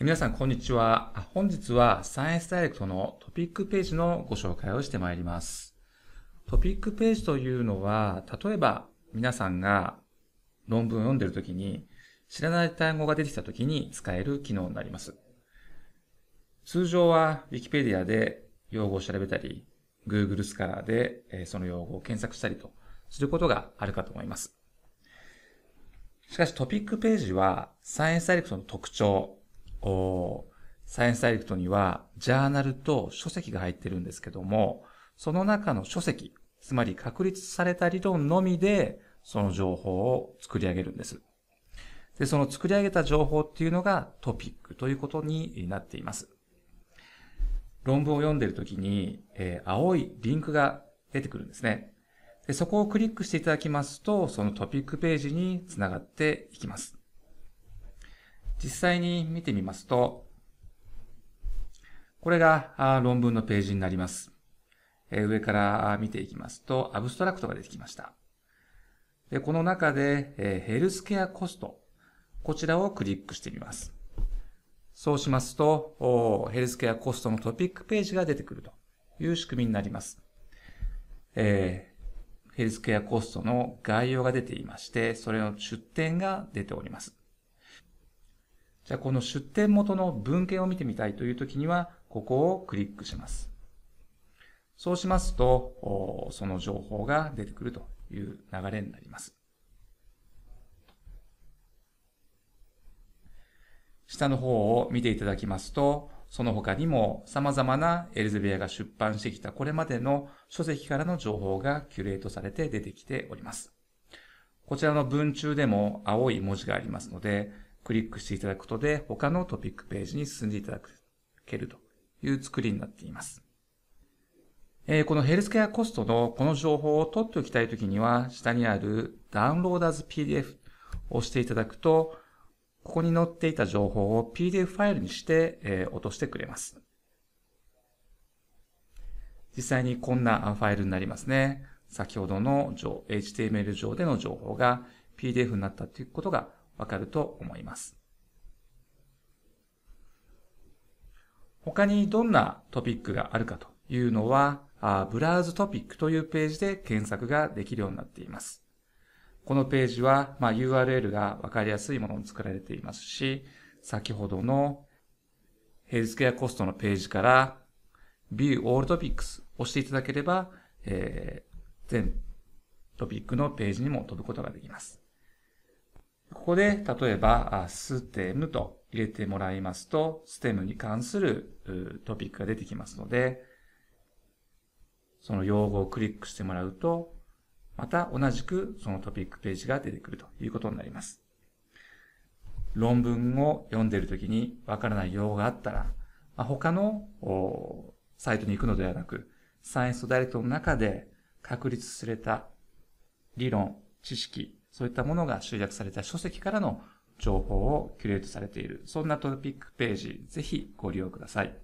皆さん、こんにちは。本日はサイエンスダイレクトのトピックページのご紹介をしてまいります。トピックページというのは、例えば皆さんが論文を読んでるときに、知らない単語が出てきたときに使える機能になります。通常は Wikipedia で用語を調べたり、Google スカラーでその用語を検索したりとすることがあるかと思います。しかしトピックページはサイエンスダイレクトの特徴、サイエンスダイレクトには、ジャーナルと書籍が入ってるんですけども、その中の書籍、つまり確立された理論のみで、その情報を作り上げるんです。で、その作り上げた情報っていうのがトピックということになっています。論文を読んでるときに、えー、青いリンクが出てくるんですねで。そこをクリックしていただきますと、そのトピックページにつながっていきます。実際に見てみますと、これが論文のページになります。上から見ていきますと、アブストラクトが出てきました。でこの中で、ヘルスケアコスト、こちらをクリックしてみます。そうしますと、ヘルスケアコストのトピックページが出てくるという仕組みになります。えー、ヘルスケアコストの概要が出ていまして、それの出典が出ております。じゃあこの出典元の文献を見てみたいというときには、ここをクリックします。そうしますと、その情報が出てくるという流れになります。下の方を見ていただきますと、その他にも様々なエルゼビアが出版してきたこれまでの書籍からの情報がキュレートされて出てきております。こちらの文中でも青い文字がありますので、クリックしていただくことで他のトピックページに進んでいただけるという作りになっています。えこのヘルスケアコストのこの情報を取っておきたいときには、下にあるダウンローダーズ PDF をしていただくと、ここに載っていた情報を PDF ファイルにして、え落としてくれます。実際にこんなファイルになりますね。先ほどの HTML 上での情報が PDF になったということがわかると思います。他にどんなトピックがあるかというのは、ブラウズトピックというページで検索ができるようになっています。このページは、まあ、URL がわかりやすいものに作られていますし、先ほどのヘルスケアコストのページから View All Topics をしていただければ、えー、全トピックのページにも飛ぶことができます。ここで、例えば、ステムと入れてもらいますと、ステムに関するトピックが出てきますので、その用語をクリックしてもらうと、また同じくそのトピックページが出てくるということになります。論文を読んでいるときにわからない用語があったら、あ、他のサイトに行くのではなく、サイエンスダイレクトの中で確立された理論、知識、そういったものが集約された書籍からの情報をキュレートされている、そんなトピックページ、ぜひご利用ください。